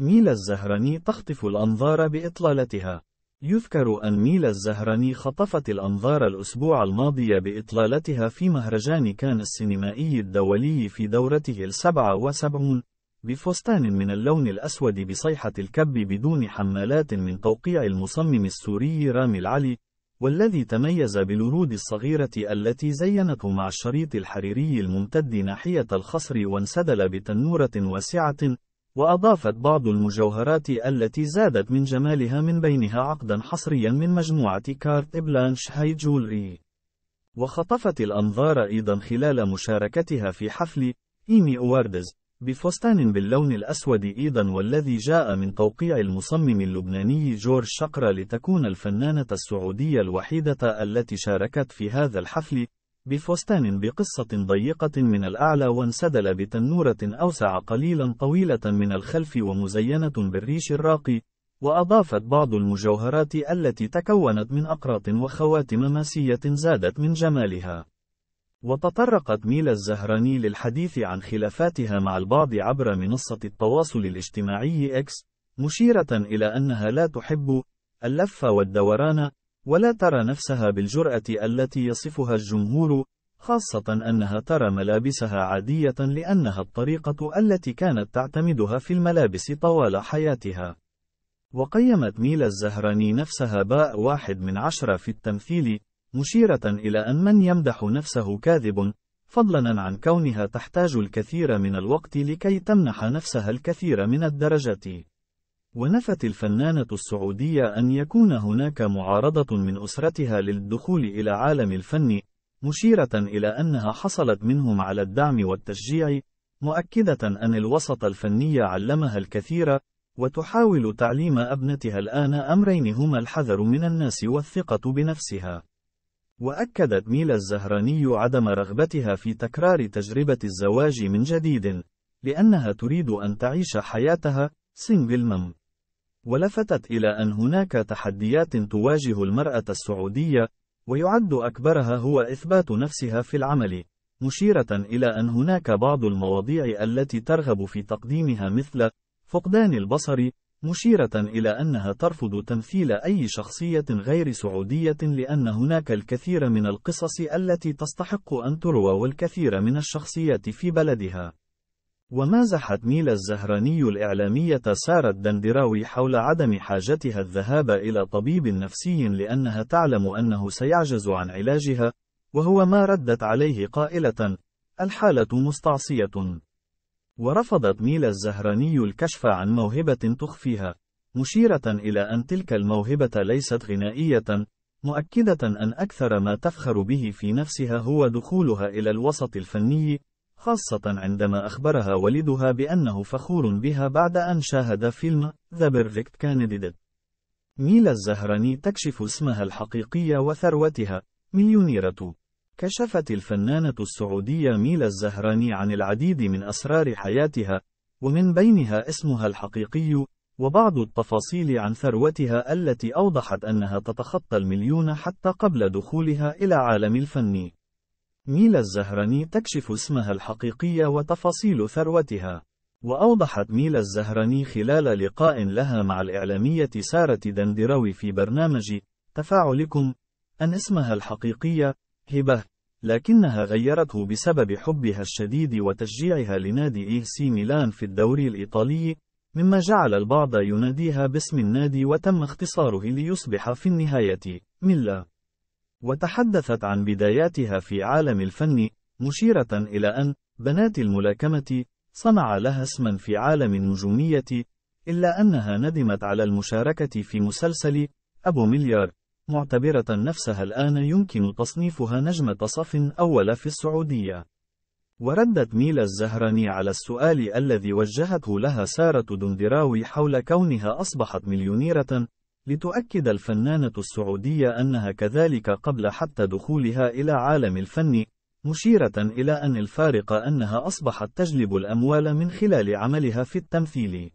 ميلا الزهراني تخطف الأنظار بإطلالتها. يذكر أن ميلا الزهراني خطفت الأنظار الأسبوع الماضي بإطلالتها في مهرجان كان السينمائي الدولي في دورته السبعة وسبعون بفستان من اللون الأسود بصيحة الكب بدون حمالات من توقيع المصمم السوري رامي العلي والذي تميز بالورود الصغيرة التي زينته مع الشريط الحريري الممتد ناحية الخصر وانسدل بتنورة واسعة وأضافت بعض المجوهرات التي زادت من جمالها من بينها عقدا حصريا من مجموعة كارت بلانش هاي جولري وخطفت الأنظار أيضا خلال مشاركتها في حفل إيمي أواردز بفستان باللون الأسود أيضا والذي جاء من توقيع المصمم اللبناني جورج شقرة لتكون الفنانة السعودية الوحيدة التي شاركت في هذا الحفل بفستان بقصة ضيقة من الأعلى وانسدل بتنورة أوسع قليلا طويلة من الخلف ومزينة بالريش الراقي، وأضافت بعض المجوهرات التي تكونت من أقراط وخواتم ماسية زادت من جمالها. وتطرقت ميلا الزهراني للحديث عن خلافاتها مع البعض عبر منصة التواصل الاجتماعي إكس، مشيرة إلى أنها لا تحب اللف والدوران، ولا ترى نفسها بالجرأة التي يصفها الجمهور، خاصة أنها ترى ملابسها عادية لأنها الطريقة التي كانت تعتمدها في الملابس طوال حياتها. وقيمت ميلا الزهراني نفسها باء واحد من عشرة في التمثيل، مشيرة إلى أن من يمدح نفسه كاذب، فضلا عن كونها تحتاج الكثير من الوقت لكي تمنح نفسها الكثير من الدرجات. ونفت الفنانة السعودية أن يكون هناك معارضة من أسرتها للدخول إلى عالم الفن، مشيرة إلى أنها حصلت منهم على الدعم والتشجيع، مؤكدة أن الوسط الفني علمها الكثير، وتحاول تعليم أبنتها الآن أمرين هما الحذر من الناس والثقة بنفسها. وأكدت ميلا الزهراني عدم رغبتها في تكرار تجربة الزواج من جديد، لأنها تريد أن تعيش حياتها سنجل مم ولفتت إلى أن هناك تحديات تواجه المرأة السعودية، ويعد أكبرها هو إثبات نفسها في العمل، مشيرة إلى أن هناك بعض المواضيع التي ترغب في تقديمها مثل فقدان البصر، مشيرة إلى أنها ترفض تمثيل أي شخصية غير سعودية لأن هناك الكثير من القصص التي تستحق أن تروى والكثير من الشخصيات في بلدها. ومازحت ميلا الزهراني الإعلامية سارة الدندراوي حول عدم حاجتها الذهاب إلى طبيب نفسي لأنها تعلم أنه سيعجز عن علاجها، وهو ما ردت عليه قائلة: الحالة مستعصية. ورفضت ميلا الزهراني الكشف عن موهبة تخفيها، مشيرة إلى أن تلك الموهبة ليست غنائية، مؤكدة أن أكثر ما تفخر به في نفسها هو دخولها إلى الوسط الفني، خاصة عندما أخبرها والدها بأنه فخور بها بعد أن شاهد فيلم The Perfect Candidate. ميلا الزهراني تكشف اسمها الحقيقي وثروتها، مليونيرة. كشفت الفنانة السعودية ميلا الزهراني عن العديد من أسرار حياتها، ومن بينها اسمها الحقيقي، وبعض التفاصيل عن ثروتها التي أوضحت أنها تتخطى المليون حتى قبل دخولها إلى عالم الفن. ميلا الزهراني تكشف اسمها الحقيقي وتفاصيل ثروتها وأوضحت ميلا الزهراني خلال لقاء لها مع الإعلامية سارة دندروي في برنامج تفاعلكم أن اسمها الحقيقي هبة لكنها غيرته بسبب حبها الشديد وتشجيعها لنادي إيه سي ميلان في الدوري الإيطالي مما جعل البعض يناديها باسم النادي وتم اختصاره ليصبح في النهاية ميلا وتحدثت عن بداياتها في عالم الفن، مشيرة إلى أن بنات الملاكمة صنع لها اسما في عالم النجومية، إلا أنها ندمت على المشاركة في مسلسل أبو مليار، معتبرة نفسها الآن يمكن تصنيفها نجمة صف أول في السعودية. وردت ميلا الزهراني على السؤال الذي وجهته لها سارة دندراوي حول كونها أصبحت مليونيرة، لتؤكد الفنانة السعودية أنها كذلك قبل حتى دخولها إلى عالم الفن، مشيرة إلى أن الفارق أنها أصبحت تجلب الأموال من خلال عملها في التمثيل.